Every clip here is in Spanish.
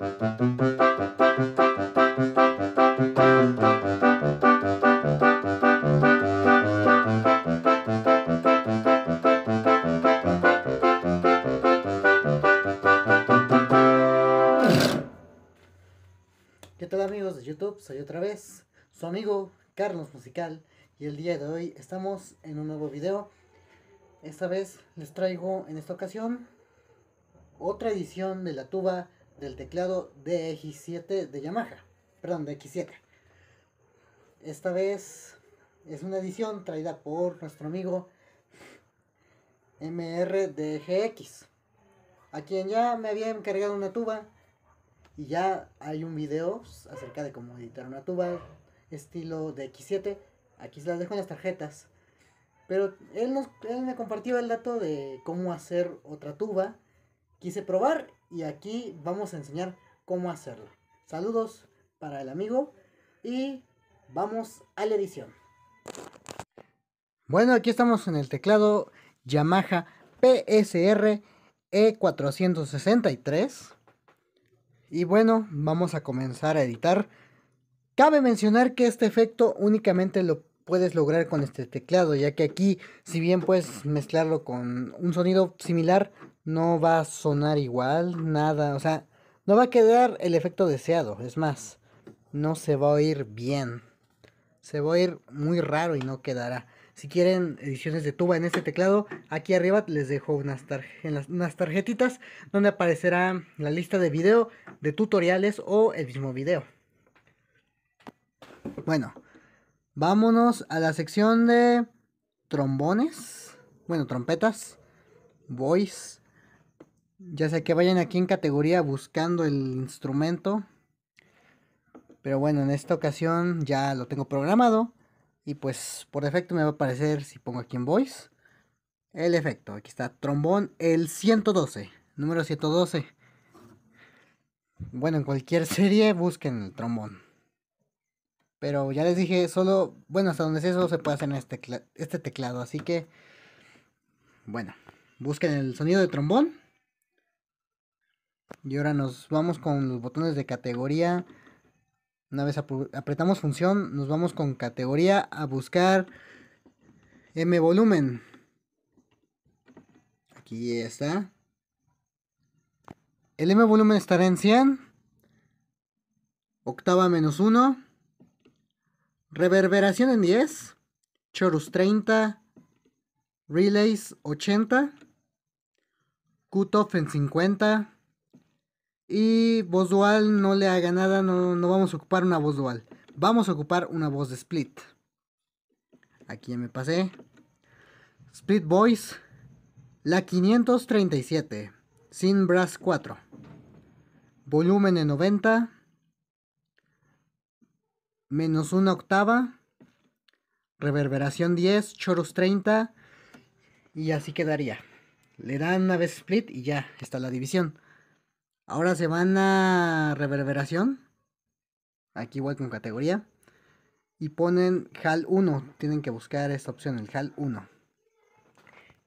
¿Qué tal amigos de YouTube? Soy otra vez su amigo Carlos Musical y el día de hoy estamos en un nuevo video. Esta vez les traigo en esta ocasión otra edición de la tuba del teclado DX7 de Yamaha, perdón, de X7. Esta vez es una edición traída por nuestro amigo MRDGX, a quien ya me había encargado una tuba y ya hay un video acerca de cómo editar una tuba estilo de X7. Aquí se las dejo en las tarjetas. Pero él, él me compartió el dato de cómo hacer otra tuba quise probar y aquí vamos a enseñar cómo hacerlo. Saludos para el amigo y vamos a la edición. Bueno, aquí estamos en el teclado Yamaha PSR E463. Y bueno, vamos a comenzar a editar. Cabe mencionar que este efecto únicamente lo puedes lograr con este teclado, ya que aquí, si bien puedes mezclarlo con un sonido similar, no va a sonar igual, nada, o sea, no va a quedar el efecto deseado, es más, no se va a oír bien, se va a oír muy raro y no quedará. Si quieren ediciones de tuba en este teclado, aquí arriba les dejo unas, tarjetitas donde aparecerá la lista de video, de tutoriales o el mismo video. Bueno, Vámonos a la sección de trombones. Bueno, trompetas. Voice. Ya sé que vayan aquí en categoría buscando el instrumento. Pero bueno, en esta ocasión ya lo tengo programado. Y pues por defecto me va a aparecer, si pongo aquí en voice, el efecto. Aquí está, trombón el 112, número 112. Bueno, en cualquier serie busquen el trombón. Pero ya les dije, solo, bueno, hasta donde sea solo se puede hacer en este, este teclado. Así que, bueno, busquen el sonido de trombón. Y ahora nos vamos con los botones de categoría. Una vez apretamos función, nos vamos con categoría a buscar M volumen. Aquí está. El M volumen estará en 100. Octava menos 1. Reverberación en 10, Chorus 30, Relays 80, Cutoff en 50 y voz dual no le haga nada, no, no vamos a ocupar una voz dual. Vamos a ocupar una voz de split. Aquí ya me pasé. Split Voice, la 537, sin brass 4. Volumen en 90 menos una octava, reverberación 10, choros 30 y así quedaría. Le dan una vez split y ya está la división. Ahora se van a reverberación, aquí igual con categoría, y ponen HAL 1, tienen que buscar esta opción, el HAL 1.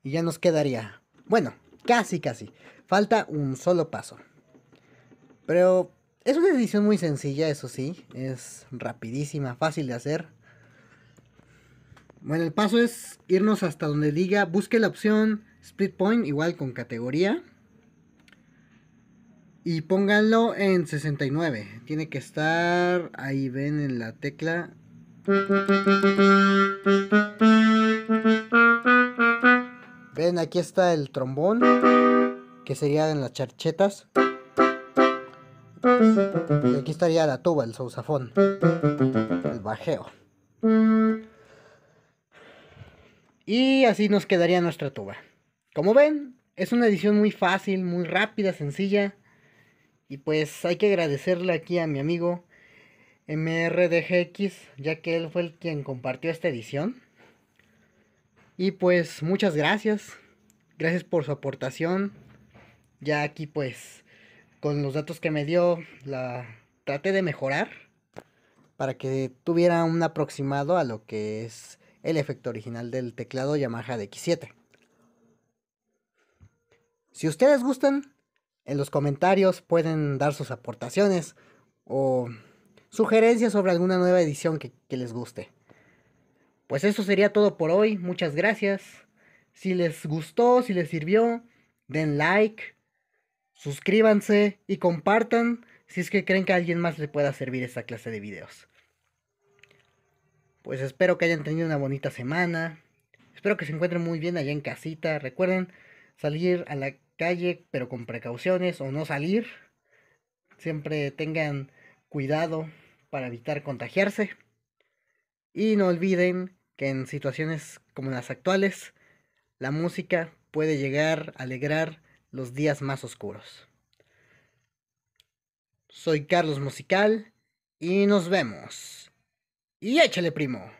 Y ya nos quedaría, bueno, casi casi, falta un solo paso. Pero es una edición muy sencilla, eso sí. Es rapidísima, fácil de hacer. Bueno, el paso es irnos hasta donde diga, busque la opción split point, igual con categoría. Y pónganlo en 69. Tiene que estar, ahí ven en la tecla. Ven, aquí está el trombón, que sería en las charchetas. Y aquí estaría la tuba, el sousafón el bajeo. Y así nos quedaría nuestra tuba. Como ven, es una edición muy fácil, muy rápida, sencilla. Y pues hay que agradecerle aquí a mi amigo MRDGX, ya que él fue el quien compartió esta edición. Y pues muchas gracias. Gracias por su aportación. Ya aquí pues con los datos que me dio, la traté de mejorar para que tuviera un aproximado a lo que es el efecto original del teclado Yamaha DX7. Si ustedes gustan, en los comentarios pueden dar sus aportaciones o sugerencias sobre alguna nueva edición que, que les guste. Pues eso sería todo por hoy, muchas gracias. Si les gustó, si les sirvió, den like, suscríbanse y compartan si es que creen que a alguien más le pueda servir esta clase de videos. Pues espero que hayan tenido una bonita semana. Espero que se encuentren muy bien allá en casita. Recuerden salir a la calle pero con precauciones o no salir. Siempre tengan cuidado para evitar contagiarse. Y no olviden que en situaciones como las actuales, la música puede llegar a alegrar los días más oscuros. Soy Carlos Musical y nos vemos. Y échale, primo.